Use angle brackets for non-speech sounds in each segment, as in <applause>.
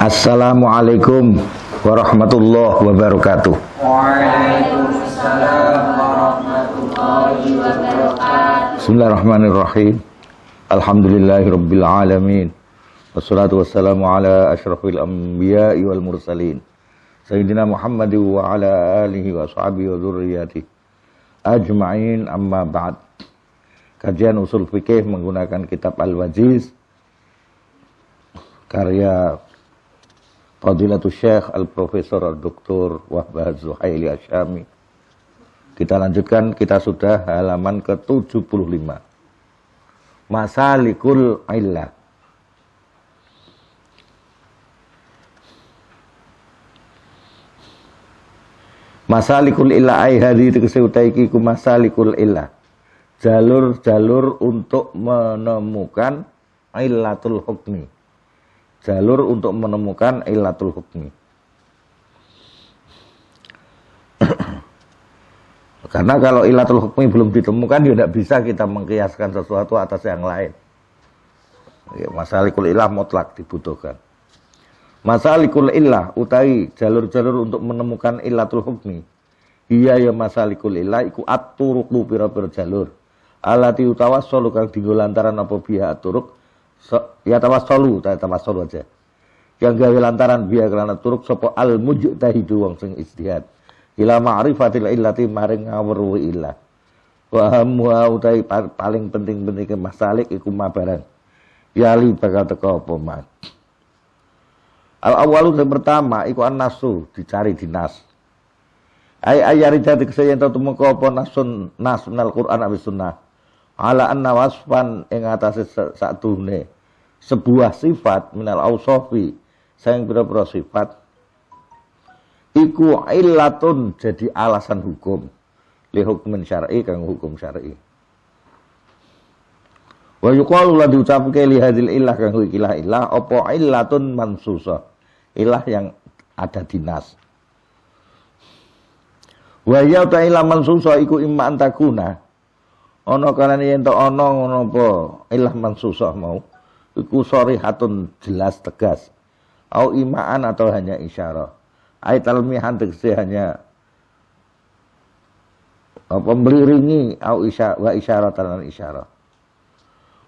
Assalamualaikum warahmatullahi wabarakatuh. Waalaikumsalam warahmatullahi wabarakatuh. Bismillahirrahmanirrahim. Alhamdulillahirabbil alamin. Wassalatu wassalamu ala asyrafil anbiya wal mursalin. Sayyidina Muhammad wa ala alihi wa sahbihi wa dzurriyyatihi ajma'in amma ba'd. Kajian usul fikih menggunakan kitab Al-Wajiz karya Fadilatul Syekh Al-Profesor Al-Doktor Wahbah Zuhaili Asyami. Kita lanjutkan, kita sudah halaman ke-75. Masalikul illah. Masalikul illah ai hari utai kiku masalikul illah. Jalur-jalur untuk menemukan illatul hukmi jalur untuk menemukan ilatul hukmi. <clears throat> Karena kalau ilatul hukmi belum ditemukan, ya tidak bisa kita mengkiaskan sesuatu atas yang lain. Ya, masalikul ilah mutlak dibutuhkan. Masalikul ilah utai jalur-jalur untuk menemukan ilatul hukmi. Iya ya masalikul ilah iku aturuk pira-pira jalur. Alati utawa solukang dinggo lantaran apa biha aturuk So, ya Tanya tawassalu aja. Yang gawe lantaran biar karena turuk sopo al mujtahidu wong sing istihad. Ila ma'rifatil illati maring ngawruhi illah. Wa hamwa utai paling penting-penting ke masalik iku mabaran. Yali bakal teko apa mat. Al awalun yang pertama iku an nasu dicari dinas. Ay ayari jadi kesayangan tau temu apa nasun nas minal Quran abis sunnah. Ala anna wasfan ing atase sakdune. Sa sebuah sifat minal ausofi sayang pira-pira sifat iku illatun jadi alasan hukum li hukmin syar'i kang hukum syar'i wa yuqalu la diucapke li hadil illah kang ikilah illah apa illatun mansusa illah yang ada dinas wa ya ta ilah mansusa iku imma antakuna ana kanane yen to ana ngono apa ilah mansusa mau iku sorihatun jelas tegas au imaan atau hanya isyarah ai talmihan tegese hanya apa au isya wa isyarah tanan isyarah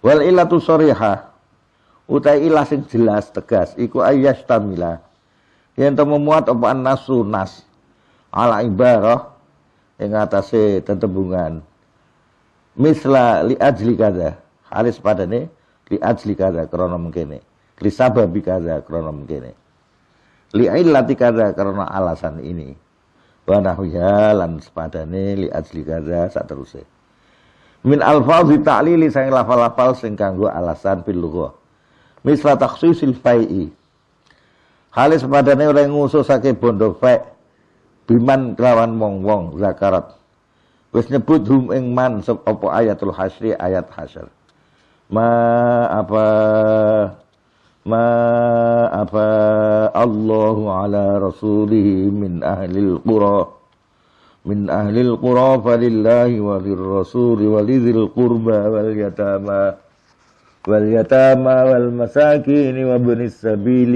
wal ilatu soriha utai ilah sing jelas tegas iku ayyastamila yang temu muat apa nasu nas ala ibarah yang tentu bungan misla li ajli kada halis padane li ajli kada krono mengkene li sababi kada krono mengkene li illati kada krono alasan ini wa nahwiha lan sepadane li ajli kada terusnya min alfazi ta'lili sang lafal-lafal sing kanggo alasan fil lughah misla takhsisil fai'i halis sepadane oleh sake bondo fek biman kelawan wong-wong zakarat wis nyebut hum ing man sop opo ayatul hasri ayat hasyr ما أفاء ما أفاء الله على رسوله من أهل القرى من أهل القرى فلله وللرسول ولذي القربى واليتامى واليتامى والمساكين وابن السبيل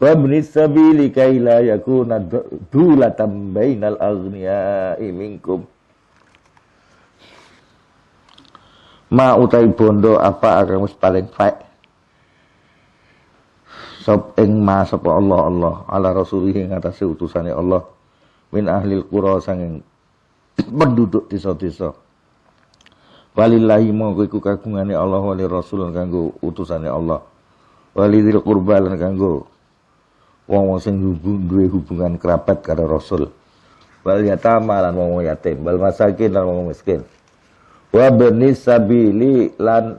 وابن السبيل كي لا يكون دولة بين الأغنياء منكم ۖ ma utai bondo apa agamus paling faik sab ing ma sapa Allah Allah ala rasulih ing atase utusane Allah min ahlil qura sanging penduduk desa-desa walillahi monggo iku kagungane Allah wali rasul kanggo utusane Allah walidil qurba lan kanggo wong-wong sing hubung duwe hubungan kerabat karo rasul wal yatama lan wong yatim wal masakin lan wong miskin wa bani sabili lan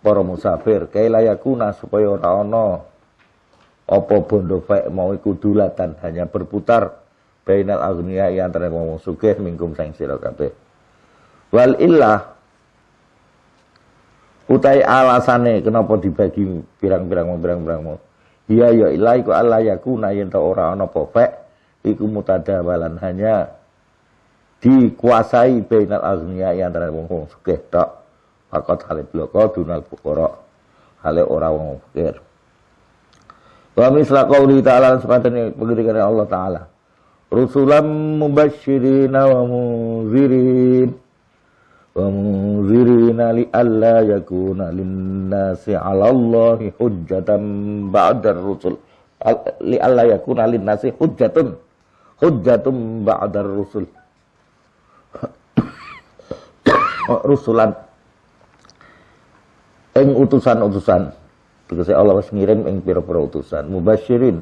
para musafir kaila yakuna supaya ora ana apa bondo fek mau iku dulatan hanya berputar bainal yang antara wong sugih mingkum sang sira kabeh wal illah utai alasane kenapa dibagi pirang-pirang pirang-pirang mau iya ya ilah iku alayakuna yen ora ana apa fek iku mutadawalan hanya dikuasai bainal azmiya yang antara wong wong sugih tok pakot hale bloko dunal bukoro hale ora wong fakir wa misla qawli ta'ala sepantene pengendikan Allah taala rusulam mubashirina wa munzirin wa munzirin li alla yakuna linnasi 'ala Allahi hujjatan ba'dar rusul li alla yakuna linnasi hujjatun hujjatun ba'dar rusul Oh, rusulan ing utusan-utusan dikasih Allah wis ngirim ing pira-pira utusan mubasyirin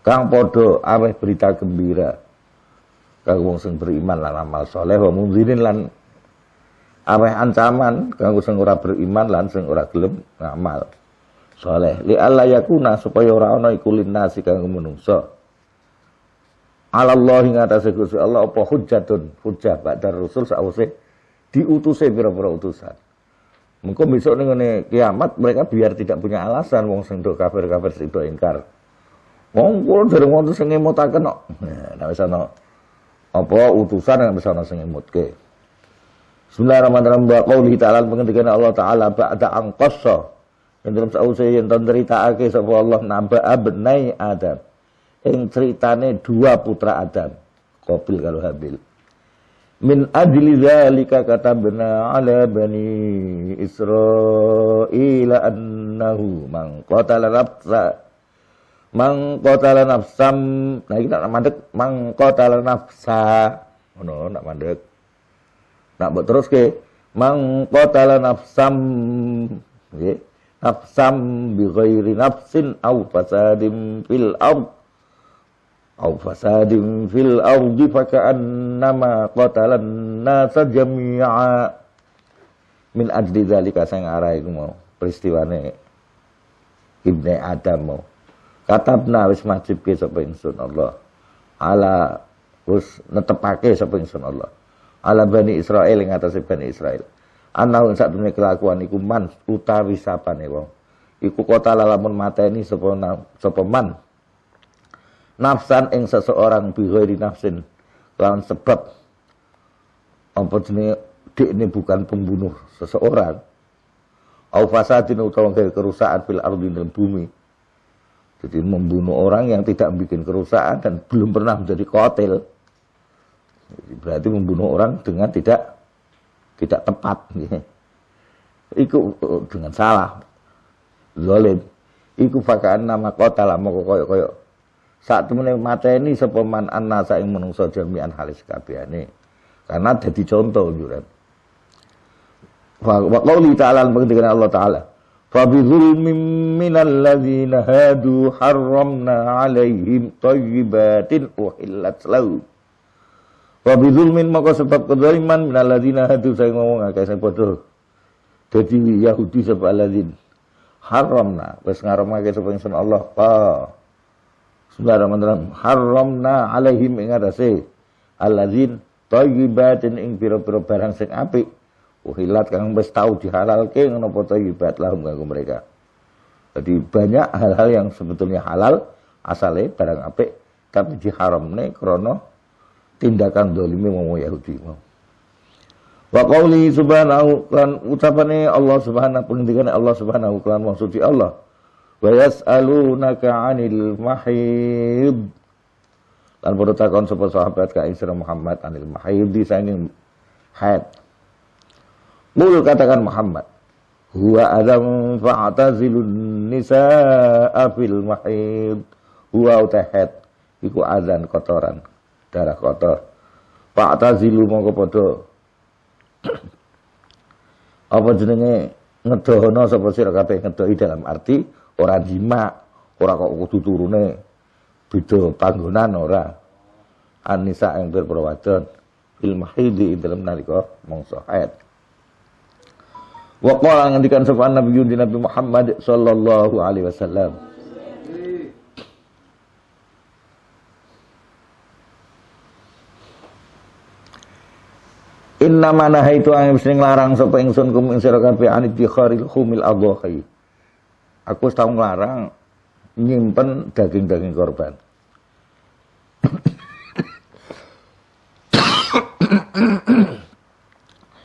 kang padha aweh berita gembira kang wong sing beriman lan amal soleh wa munzirin lan aweh ancaman kang sing ora beriman lan sing ora gelem ngamal soleh li alla yakuna supaya ora ana iku linasi kang menungso Alallahi ngatasi Gusti Allah apa hujjatun hujjah ba'da rusul sause diutuse pira-pira utusan. Mengko besok ning kiamat mereka biar tidak punya alasan wong sing kafir-kafir sing ingkar. Wong kulo dereng wonten sing ngemutaken kok. Nah, wis ana apa utusan yang bisa sing ngemutke. Bismillahirrahmanirrahim. Wa qauli ta'ala pengendikan Allah taala ba'da angqassa. Yang dalam sausai yang tonton cerita ake Allah nambah abnai adat yang ceritane dua putra Adam, Kopil kalau Habil. Min adli kata bena ala bani Israil annahu man qatala nafsa man qatala nafsam nah iki nak mandek man qatala nafsa ngono oh, nak mandek nak buat terus ke man qatala nafsam nggih nafsam bi ghairi nafsin au fasadim fil ardh au fasadin fil ardi faka'annama qatalan nasa jami'a min ajli zalika sang arah iku mau peristiwane Ibnu Adam mau katabna wis majibke sapa ingsun Allah ala Us netepake sapa ingsun Allah ala Bani Israel ing atase Bani Israil ana sak temne kelakuan iku man utawi sapane wong iku kota lalamun mateni sapa sapa man nafsan yang seseorang di nafsin lawan sebab apa dik ini bukan pembunuh seseorang au fasadin utawa gawe kerusakan fil ardi dalam bumi jadi membunuh orang yang tidak bikin kerusakan dan belum pernah menjadi kotel, berarti membunuh orang dengan tidak tidak tepat <laughs> itu eh, dengan salah zalim iku fakaan nama kota lah mau koyok koyok saat temune mateni ini man annasa yang menunggu jami'an halis kabehane karena jadi contoh jurat wa qauli ta'ala pengertian Allah taala fa bi min minal ladzina hadu haramna 'alaihim thayyibatin wahillat selalu wa min zulmin maka sebab min al ladzina hadu saya ngomong akeh saya bodoh jadi Yahudi sebab aladin haramna wis ngaramake sapa ingsun Allah pa Bismillahirrahmanirrahim. Haramna alaihim ing atase allazin thayyibatin ing pira-pira barang sing apik. Uhilat kang wis tau dihalalke apa thayyibat lahum kanggo mereka. Jadi banyak hal-hal yang sebetulnya halal asale barang apik tapi diharamne krana tindakan dolimi wong Yahudi Wa qauli subhanahu ta'ala ucapane Allah subhanahu ta'ala Allah subhanahu ta'ala maksudi Allah. Wayas'alunaka 'anil mahid dan padha takon sapa sahabat ka Isra Muhammad 'anil mahid saking haid Mulu katakan Muhammad huwa adam fa'tazilun nisaa fil mahid huwa utahat iku azan kotoran darah kotor fa'tazilu mongko padha <clears throat> apa jenenge ngedohono sapa sira kabeh ngedohi dalam arti ora jima, ora kok kudu turune. Beda panggonan ora. Anisa yang ilmu fil mahidi dalam nalika mongso haid. Wa qala ngendikan sepan Nabi Yudi Nabi Muhammad sallallahu alaihi wasallam. Inna itu yang sering larang sepengsun kum insirakan pi kabeh anit bi humil khumil aku tahu ngelarang nyimpen daging-daging korban.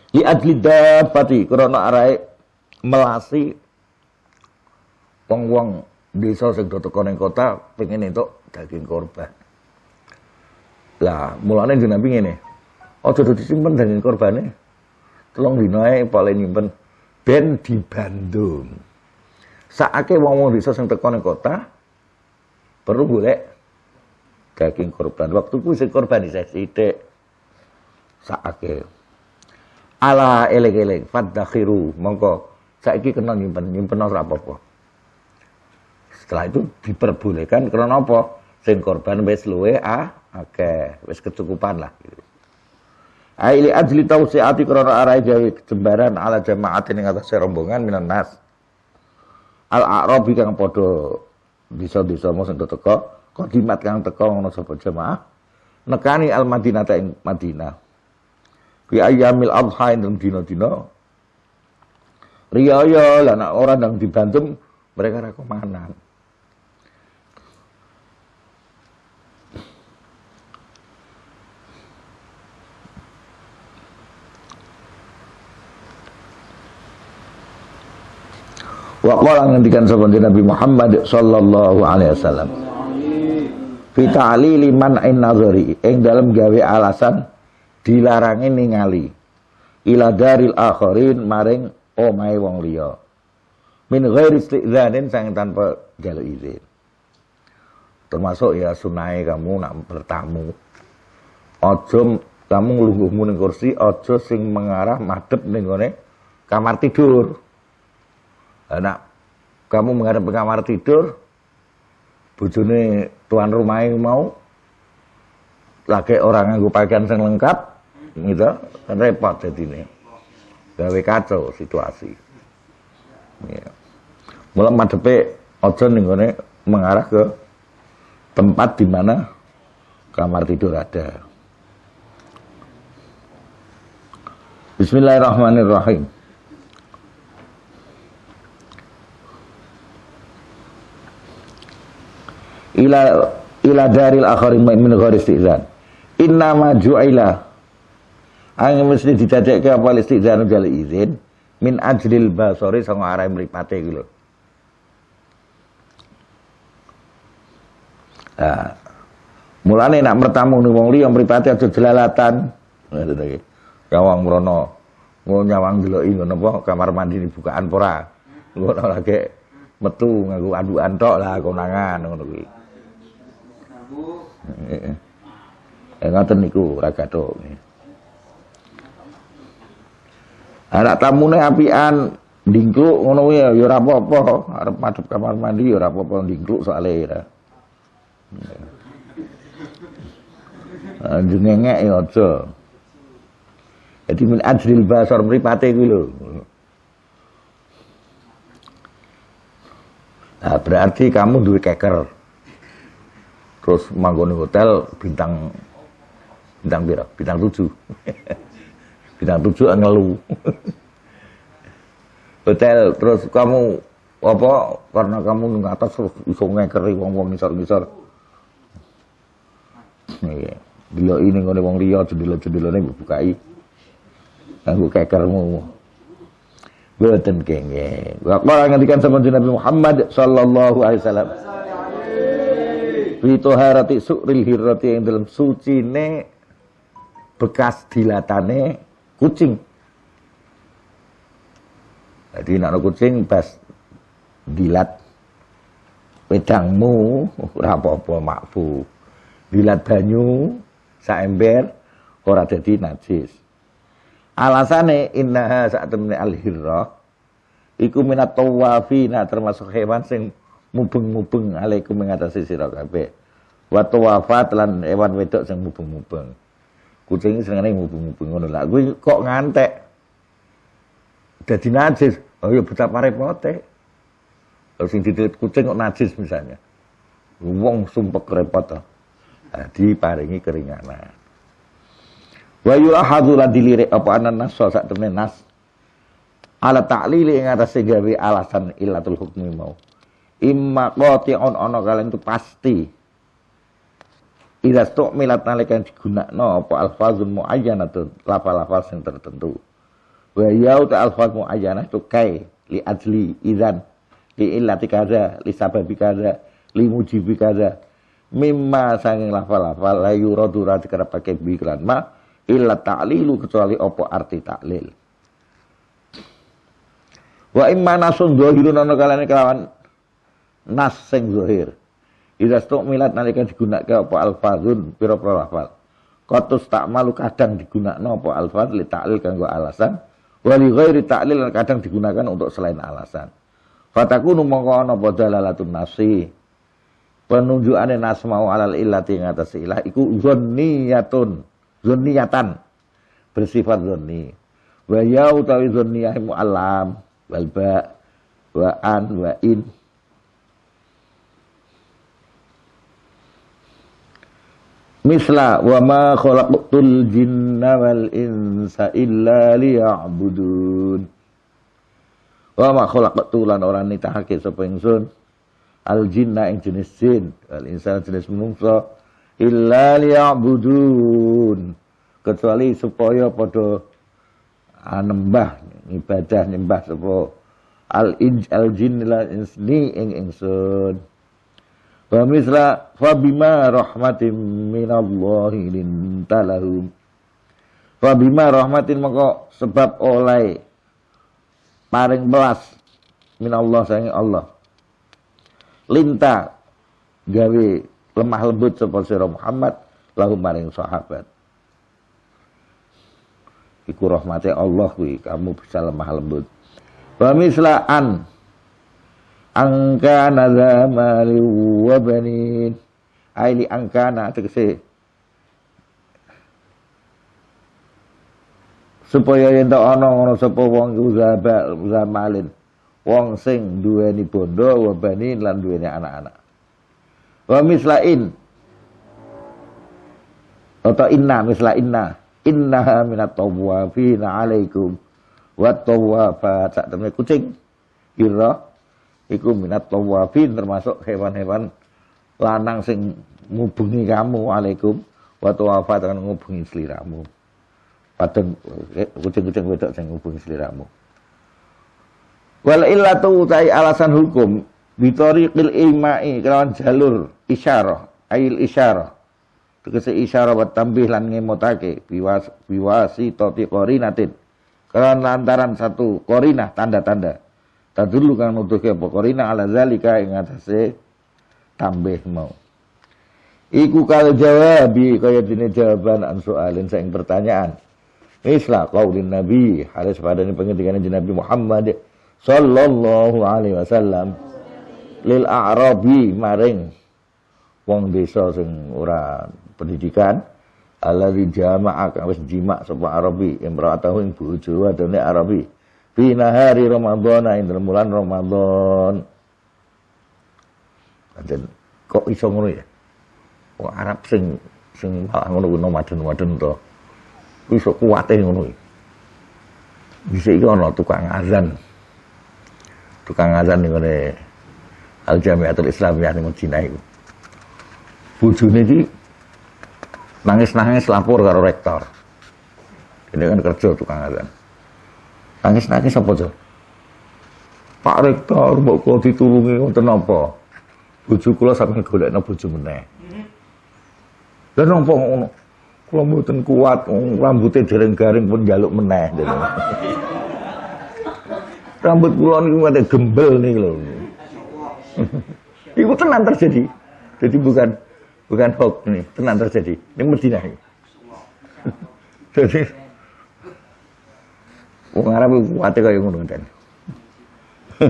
Di adli dabati krana arai melasi wong-wong desa sing do kota pengen itu daging korban. Lah, mulane jenenge ngene. Aja do disimpen daging korbane. tolong dina paling nyimpen ben Bandung. Saake wong-wong desa sing teko ning kota perlu golek daging korban. Waktu ku sing korban isih sithik. Saake ala eleg-eleg elek fadakhiru mongko saiki kena nyimpen nyimpen ora apa-apa. Setelah itu diperbolehkan karena apa? Sing korban wis luwe ah akeh, wis kecukupan lah gitu. Aili adli tausiati karena arai jawi jembaran ala jamaatin ini atas rombongan minan nas al-a'rabi kang padha desa-desa mosen sing teko kodimat kang teko ngono sapa jemaah nekani al-Madinah ta ing Madinah fi ayyamil adha ing dina-dina riyaya lan ora nang dibantum mereka ra kemanan wa qala ngendikan sapa Nabi Muhammad sallallahu alaihi wasallam fi ta'lili man nazari ing dalam gawe alasan dilarangi ningali ila daril akhirin maring omahe wong liya min ghairi istidzanin sang tanpa jaluk izin termasuk ya sunai kamu nak bertamu ojo kamu nglungguhmu ning kursi ojo sing mengarah madhep ning kamar tidur Nak kamu menghadap ke kamar tidur, bujuni tuan rumah yang mau laki orang gue pakaian yang lengkap, gitu, kan repot jadi ini. Gawe kacau situasi. Ya. Mulai madepi, ojo nih mengarah ke tempat di mana kamar tidur ada. Bismillahirrahmanirrahim. ila ila daril akhirin min ghairi istizan inna ma ju'ila ang mesti didadekke apa istizan gal izin min ajlil basori sang arah mripate iki lho nah, mulane nak mertamu ning wong liya mripate aja jelalatan kawang nah, mrono ngono nyawang deloki ngono apa kamar mandi dibukaan pora ngono lagi metu ngaku andukan tok lah konangan ngono kuwi Eh ngoten niku ora kathok. Anak tamune apian ndingkluk ngono kuwi ya, ya ora apa-apa, arep madhep kamar mandi ya ora apa-apa ndingkluk soalé ya. Nah, ya aja. Jadi min ajril basar mripate kuwi lho. Nah, berarti kamu duwe keker terus manggoni hotel bintang bintang biru bintang tujuh <laughs> bintang tujuh kan ngelu <laughs> hotel terus kamu apa karena kamu di atas terus iso ngekeri wong-wong ngisor-ngisor iya dilo ini ngene wong liya jendela-jendelane bukai aku kekermu tenkeng ya. Wa qala ngendikan sama Nabi Muhammad sallallahu alaihi wasallam. Witoharati sukril hirati yang dalam suci ne bekas dilatane kucing. Jadi nak kucing pas dilat wedangmu rapopo makfu. Dilat banyu saember ora jadi najis. Alasane inna saat temne al-hirrah iku minat tawafina termasuk hewan sing mubeng-mubeng alaikum mengatasi sira kabeh. Wa tawafat lan ewan wedok sing mubeng-mubeng. Kucing senengane mubeng-mubeng ngono lah. Kuwi kok ngantek. Dadi najis. Oh ya betapa repote. Terus sing ditutup kucing kok najis misalnya. Wong sumpek repot to. Dadi paringi keringanan. Wa yulahadhu lan dilirik apa anan nas sak temen nas. Ala ta'lili ing atase gawe alasan illatul hukmi mau imma on ana kalian itu pasti Ila milat nalika digunakno apa alfazun tu lafal-lafal yang tertentu. Wa yau ta alfaz muayyanah itu kai li ajli idzan li illati kada li sababi kada li mujibi kada mimma sanging lafal-lafal la yuradu ra dikerepake bi iklan ma illa ta'lilu kecuali apa arti taklil. Wa imma nasun dhahirun ana kelawan nas sing zuhir. Idza milat nalika digunakake apa alfazun pira-pira lafal. Qatus ta'malu kadang digunakno apa alfaz li ta'lil kanggo alasan wa li ghairi ta'lil kadang digunakan untuk selain alasan. Fatakunu mongko ana apa dalalatun nasi. Penunjukane nas mau alal illati atas ilah iku zunniyatun. Zunniyatan. Bersifat zunni. Wa ya utawi zunniyah mu'allam wal ba wa an wa in misla wa ma khalaqtul jinna wal insa illa liya'budun wa ma khalaqtu lan ora nitahake sapa ingsun al jinna ing jenis jin wal insa jenis manungsa illa liya'budun kecuali supaya padha anembah ah, ibadah nyembah sapa al inj al jin lan insni ing ingsun Wa misla fa bima rahmatim minallahi lintalahum. Fa bima rahmatin maka sebab oleh paring belas minallah sayangi Allah. Linta gawe lemah lembut seperti sira Muhammad lahu maring sahabat. Iku rahmatnya Allah wih kamu bisa lemah lembut. Wa an angkana dha mali wa banin aili angkana tegese supaya yen tak ana ngono sapa wong iku zamalin wong sing duweni bondo wa banin lan duweni anak-anak wa mislain atau inna misla inna innaha minat tawwafina alaikum wa tawwafat tak temen kucing kira iku minat tawafin termasuk hewan-hewan lanang sing ngubungi kamu alaikum wa tawafa dengan ngubungi seliramu padon eh, kucing-kucing wedok sing ngubungi seliramu wal illatu utai alasan hukum bitoriqil imai kelawan jalur isyarah ail isyarah tegese isyarah wa tambih lan ngemotake biwas biwasi toti korinatin kelawan lantaran satu korinah tanda-tanda tadulu kang nuduhke apa korina ala zalika ing atase tambih mau. Iku kalau jawab kaya dene jawaban an soalin saing pertanyaan. Isla qaulin Nabi harus padane pengendikane Nabi Muhammad sallallahu alaihi wasallam lil a'rabi maring wong desa sing ora pendidikan ala jamaah kang wis jima' sapa arabi imra'atahu ing bojo adone arabi fi nahari Ramadhana indal bulan Ramadan. Dan kok iso ngono ya? Wong Arab sing sing ngono kuwi nomaden-nomaden to. iso kuwate ngono iki. Bisa iki ana tukang azan. Tukang azan ning ngene Al Jamiatul Islamiyah ning Cina iku. Bojone iki nangis-nangis lapor karo rektor. Ini kan kerja tukang azan. Nangis-nangis apa tuh? Pak Rektor mau kau ditulungi untuk apa? Bujuk kula sampai golek no bujuk dan Lah nopo ngono? Kula mboten kuat, rambutnya dereng garing pun jaluk meneh. <laughs> Rambut kula niku ada gembel nih lho. Iku tenan terjadi. Jadi bukan bukan hoax nih, tenan terjadi. Ini Medina. Jadi Wong Arab kuwate kaya ngono kan. <laughs>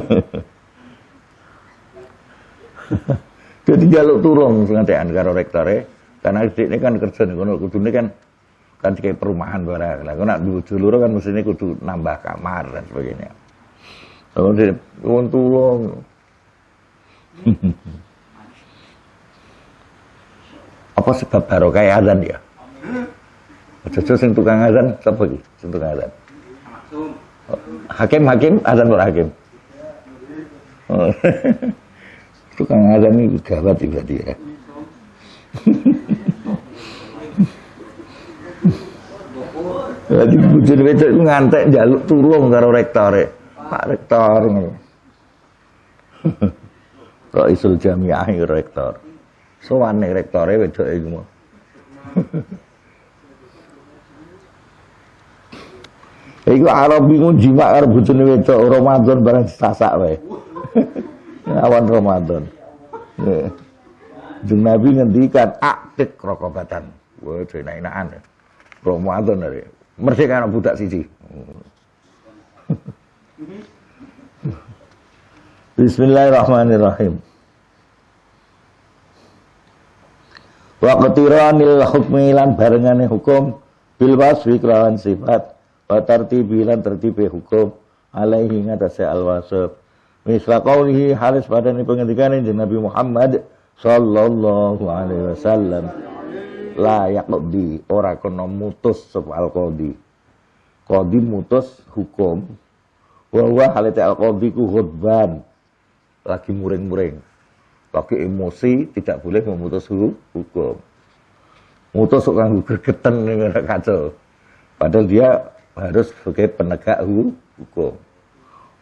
Jadi jaluk turun pengantian karo rektore, karena ini kan kerja nih, kudu ini kan kan kayak perumahan barang lah. Kau nak dulu kan ini kudu nambah kamar dan sebagainya. Kalau dia turun turun. <laughs> Apa sebab barokah azan ya? Jojo sing tukang azan, siapa ki? Sing tukang azan. Hakim, hakim, azan para hakim. Oh. <laughs> Tukang azan ini gawat ya. <laughs> berarti ya. Jadi bujur itu ngantek jaluk tulung karo rektor ya. Pak rektor <laughs> Kok isul jamiah ya, rektor. Sowane rektore itu e, iku. Iku Arab bingung jimak butuh nih itu Ramadan barang sasak wae. <laughs> Awan Ramadan. Jum'at Jeng Nabi ngendikan aktif rokokatan. Wah, enak enakan. Ya. Ramadan dari ya. merdeka anak budak siji. <laughs> Bismillahirrahmanirrahim. Wa qatiranil hukmi lan barengane hukum bil wasfi sifat wa bilan tertipe hukum alaihi ngatasi al-wasab misla qawlihi halis ini pengetikan ini, Nabi Muhammad sallallahu alaihi wasallam layak di ora kono mutus soal al kodi di mutus hukum bahwa halite al qadi ku khutban lagi mureng mureng, lagi emosi tidak boleh memutus hukum mutus kok keten dengan kacau padahal dia harus sebagai penegak hukum.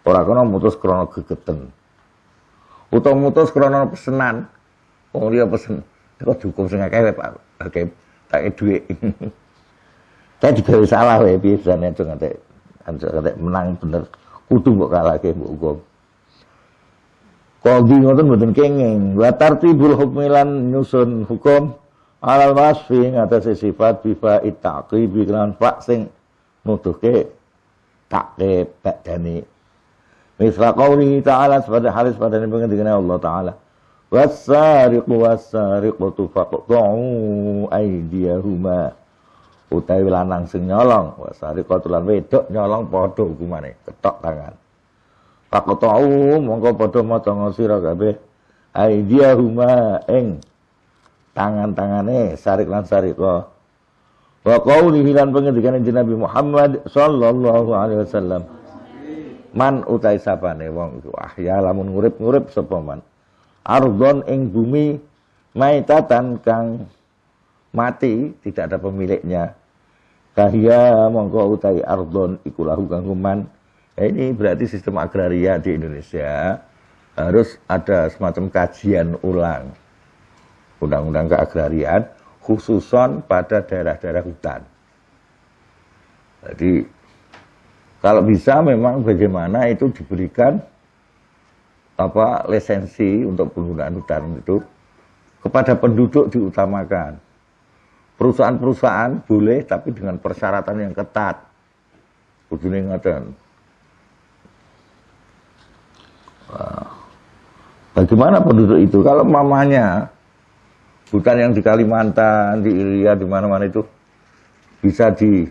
Orang kono mutus krono gegeten. Utau mutus krono pesenan. Wong dia pesen, kok dihukum sing akeh Pak Hakim. Tak duit. Tak <laughs> digawe salah wae piye jane itu nganti nganti menang bener. Kudu mbok kalahke mbok hukum. Kodi ngoten mboten kenging. Wa tartibul hukmilan nyusun hukum alal wasfi ngatasi sifat bifa itaqi biklan pak sing ke takke badane. Misra qawli ta'ala sepada hari sepada ini pengendikan Allah Ta'ala. Wasariqu wasariqatu faqtu'u aydiyahuma. utai wilanang sing nyolong, wasariqatu lan wedok nyolong podo hukumane, ketok tangan. Faqtu'u mongko padha maca sira kabeh aydiyahuma eng tangan-tangane sarik lan sariqah. Wa qawlihi lan pengendikan Nabi Muhammad sallallahu alaihi wasallam. Man utai sapane wong iku ahya lamun ngurip-ngurip sapa man. Ardon ing bumi maitatan kang mati tidak ada pemiliknya. Kahya mongko utai ardon iku lahu kang man. Ya, ini berarti sistem agraria di Indonesia harus ada semacam kajian ulang undang-undang keagrarian khususon pada daerah-daerah hutan. Jadi kalau bisa memang bagaimana itu diberikan apa lisensi untuk penggunaan hutan itu kepada penduduk diutamakan. Perusahaan-perusahaan boleh tapi dengan persyaratan yang ketat. Kudune ngoten. Bagaimana penduduk itu kalau mamanya Hutan yang di Kalimantan, di Iria, di mana-mana itu bisa di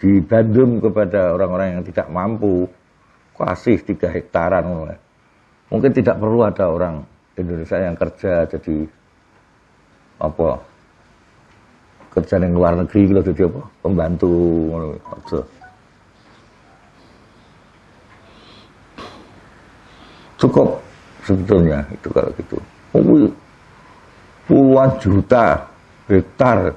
dibandung kepada orang-orang yang tidak mampu kasih tiga hektaran mungkin tidak perlu ada orang Indonesia yang kerja jadi apa kerja di luar negeri gitu jadi apa pembantu cukup sebetulnya itu kalau gitu puluhan juta hektar.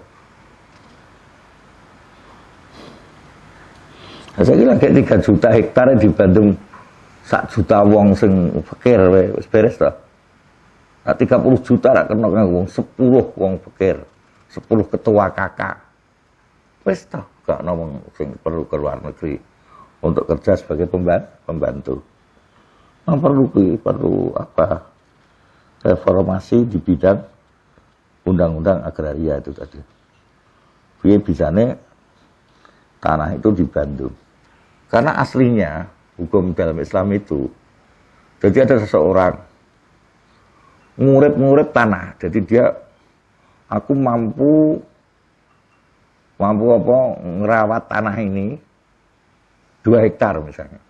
Nah, saya kira kayak tiga juta hektar di Bandung sak juta wong sing pikir wes beres lah. Nah, 30 juta lah kena wong 10 wong pikir. 10 ketua kakak. Wes gak nomong sing perlu ke luar negeri untuk kerja sebagai pembantu. nah, perlu perlu apa? Reformasi di bidang undang-undang agraria itu tadi. Biar bisane tanah itu dibantu. Karena aslinya hukum dalam Islam itu, jadi ada seseorang ngurep-ngurep tanah. Jadi dia, aku mampu mampu apa ngerawat tanah ini dua hektar misalnya.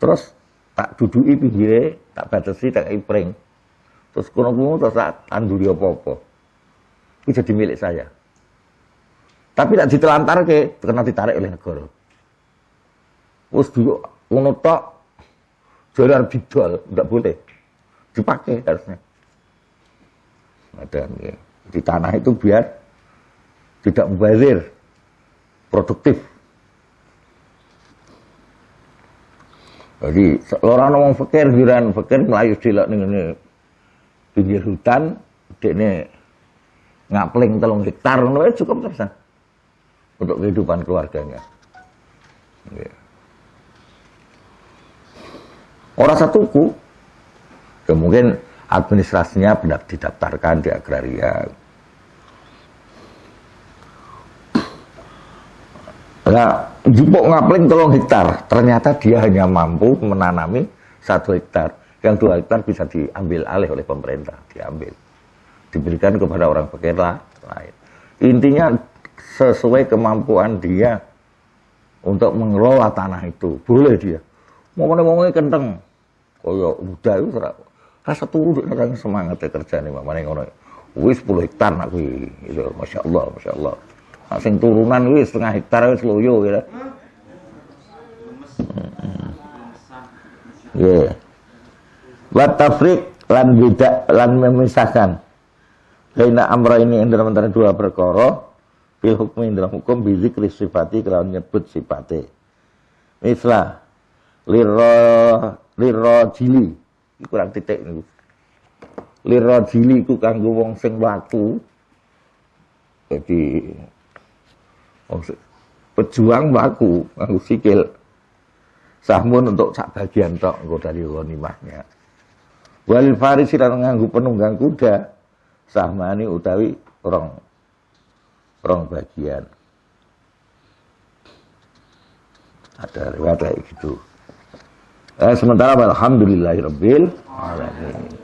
Terus tak duduki pinggirnya, tak batasi, tak ipring. Terus kuno-kuno terus tak tanduri apa-apa itu jadi milik saya. Tapi tidak ditelantar ke, karena ditarik oleh negara. Terus dulu jadi harus dijual, tidak boleh. Dipakai harusnya. Ada ya. di tanah itu biar tidak mubazir, produktif. Jadi orang orang fakir, jiran fakir melayu di ini pinggir hutan, ini ngapling telung hektar cukup terserah untuk kehidupan keluarganya. ya. Orang satuku, ya mungkin administrasinya benar didaftarkan di agraria. Nah, jupuk ngapling tolong hektar, ternyata dia hanya mampu menanami satu hektar, yang dua hektar bisa diambil alih oleh pemerintah, diambil diberikan kepada orang fakir lain. Intinya sesuai kemampuan dia untuk mengelola tanah itu. Boleh dia. Ngomongnya-ngomongnya kenteng. Kaya udah itu rasa turun dia orang semangat ya kerja nih Mana mana ngono. Ya. Wis 10 hektar aku itu iya, masya Allah masya Allah. Asing nah, turunan wis setengah hektar wis loyo ya. Hmm. Ya. Yeah. tafrik lan beda lan memisahkan Baina amra ini yang dalam antara dua perkara fi hukmi dalam hukum bi zikri sifati kelawan nyebut Mislah Misla Lirro lirra jili kurang titik ini. Lirro jili iku kanggo wong sing watu. Jadi pejuang waku kanggo sikil. Sahmun untuk cak bagian tok engko dari ghanimahnya. Wal farisi lan nganggo penunggang kuda sahmani utawi rong rong bagian ada riwayat kayak gitu eh, sementara alhamdulillahirabbil alamin